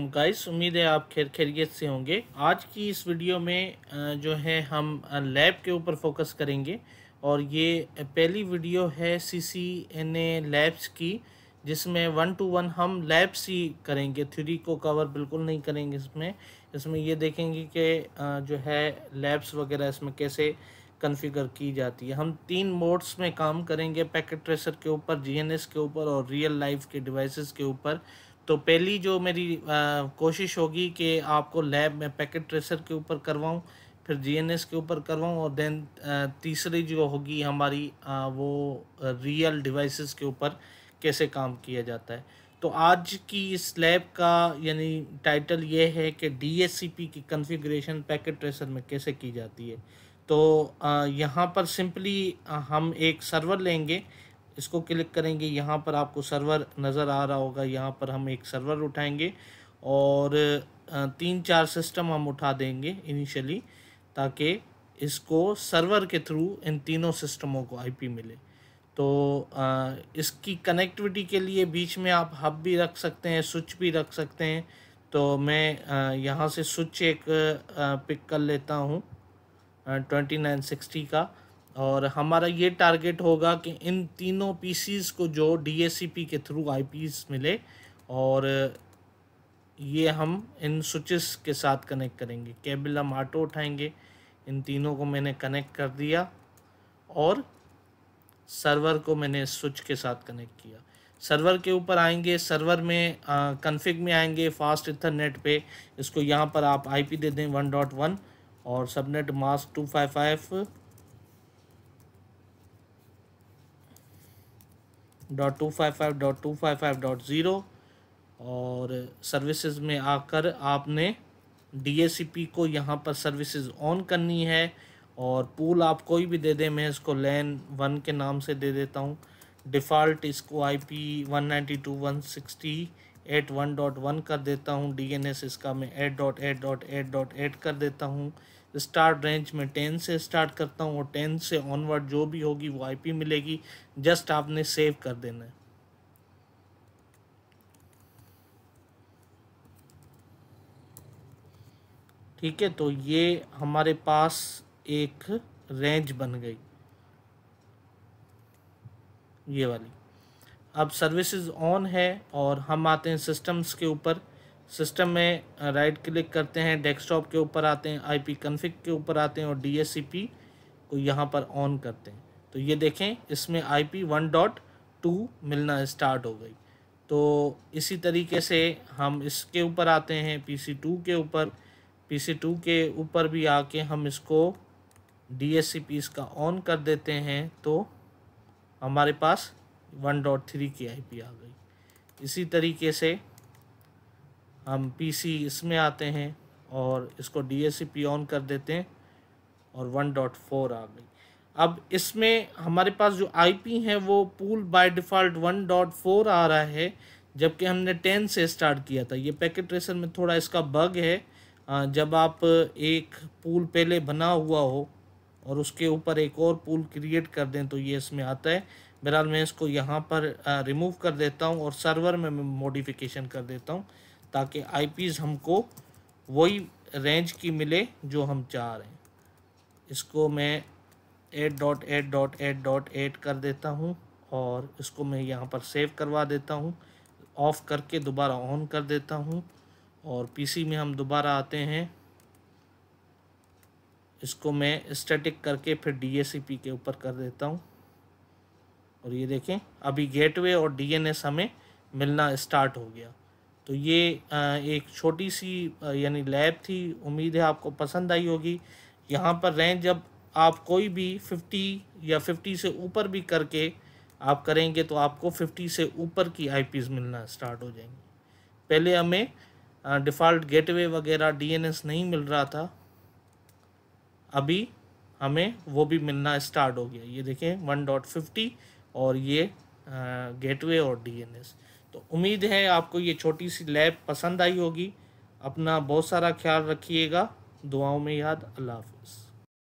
guys उम्मीद है आप खैर खैरियत से होंगे आज की इस वीडियो में जो है हम लैब के ऊपर फोकस करेंगे और ये पहली वीडियो है सी सी एन ए लैब्स की जिसमें वन टू वन हम लैब्स ही करेंगे थ्योरी को कवर बिल्कुल नहीं करेंगे इसमें इसमें ये देखेंगे कि जो है लैब्स वगैरह इसमें कैसे कन्फिगर की जाती है हम तीन मोड्स में काम करेंगे पैकेट ट्रेसर के ऊपर जीएनएस के ऊपर और रियल लाइफ के डिवाइसेस के ऊपर तो पहली जो मेरी आ, कोशिश होगी कि आपको लैब में पैकेट ट्रेसर के ऊपर करवाऊँ फिर जीएनएस के ऊपर करवाऊँ और देन तीसरी जो होगी हमारी आ, वो रियल डिवाइसेस के ऊपर कैसे काम किया जाता है तो आज की इस लैब का यानी टाइटल ये है कि डीएससीपी की कॉन्फ़िगरेशन पैकेट ट्रेसर में कैसे की जाती है तो यहाँ पर सिंपली हम एक सर्वर लेंगे इसको क्लिक करेंगे यहाँ पर आपको सर्वर नज़र आ रहा होगा यहाँ पर हम एक सर्वर उठाएंगे और तीन चार सिस्टम हम उठा देंगे इनिशियली ताकि इसको सर्वर के थ्रू इन तीनों सिस्टमों को आईपी मिले तो इसकी कनेक्टिविटी के लिए बीच में आप हब भी रख सकते हैं स्विच भी रख सकते हैं तो मैं यहाँ से स्विच एक पिक कर लेता हूँ ट्वेंटी नाइन सिक्सटी का और हमारा ये टारगेट होगा कि इन तीनों पीसीस को जो डीएससीपी के थ्रू आईपीस मिले और ये हम इन स्विचेस के साथ कनेक्ट करेंगे केबल हम ऑटो उठाएंगे इन तीनों को मैंने कनेक्ट कर दिया और सर्वर को मैंने स्विच के साथ कनेक्ट किया सर्वर के ऊपर आएंगे सर्वर में कन्फिक में आएंगे फास्ट इथरनेट पे इसको यहाँ पर आप आईपी दे दें वन डॉट वन और subnet mask two five five dot two five five dot two five five dot zero और सर्विसेज में आकर आपने डी को यहाँ पर सर्विसेज ऑन करनी है और पूल आप कोई भी दे दें मैं इसको लैन वन के नाम से दे देता हूँ डिफ़ॉल्ट इसको I P one ninety two one sixty eight one dot one कर देता हूँ डी एन एस इसका मैं eight dot eight dot eight dot eight कर देता हूँ स्टार्ट रेंज में टेन से स्टार्ट करता हूँ और टेन से ऑनवर्ड जो भी होगी वो आई पी मिलेगी जस्ट आपने सेव कर देना है ठीक है तो ये हमारे पास एक रेंज बन गई ये वाली अब सर्विसेज ऑन है और हम आते हैं सिस्टम्स के ऊपर सिस्टम में राइट uh, क्लिक करते हैं डेस्कटॉप के ऊपर आते हैं आईपी कॉन्फ़िग के ऊपर आते हैं और पी को यहाँ पर ऑन करते हैं तो ये देखें इसमें आईपी वन डॉट टू मिलना स्टार्ट हो गई तो इसी तरीके से हम इसके ऊपर आते हैं पीसी टू के ऊपर पीसी टू के ऊपर भी आके हम इसको डी एस सी पी इसका ऑन कर देते हैं तो हमारे पास वन डॉट थ्री की आईपी आ गई इसी तरीके से हम पीसी इसमें आते हैं और इसको डीएससीपी ऑन कर देते हैं और वन डॉट फोर आ गई अब इसमें हमारे पास जो आईपी है वो pool by default one dot four आ रहा है जबकि हमने टेन से स्टार्ट किया था ये पैकेट ट्रेसर में थोड़ा इसका बग है जब आप एक पूल पहले बना हुआ हो और उसके ऊपर एक और पूल क्रिएट कर दें तो ये इसमें आता है बहरहाल मैं इसको यहाँ पर रिमूव कर देता हूँ और सर्वर में मॉडिफिकेशन कर देता हूँ ताकि आईपीज़ हमको वही रेंज की मिले जो हम चाह रहे हैं इसको मैं eight dot eight dot eight dot eight कर देता हूँ और इसको मैं यहाँ पर सेव करवा देता हूँ ऑफ़ करके दोबारा ऑन कर देता हूँ और पीसी में हम दोबारा आते हैं इसको मैं स्टैटिक करके फिर डीएसीपी के ऊपर कर देता हूँ और ये देखें अभी गेटवे और डीएनएस हमें मिलना स्टार्ट हो गया तो ये एक छोटी सी यानी लैब थी उम्मीद है आपको पसंद आई होगी यहाँ पर रहें जब आप कोई भी 50 या 50 से ऊपर भी करके आप करेंगे तो आपको 50 से ऊपर की आई मिलना स्टार्ट हो जाएंगी पहले हमें डिफ़ॉल्ट गेटवे वगैरह डीएनएस नहीं मिल रहा था अभी हमें वो भी मिलना स्टार्ट हो गया ये देखें वन डॉट फिफ्टी और ये गेटवे और डीएनएस तो उम्मीद है आपको ये छोटी सी लैब पसंद आई होगी अपना बहुत सारा ख्याल रखिएगा दुआओं में याद अल्लाह हाफिज़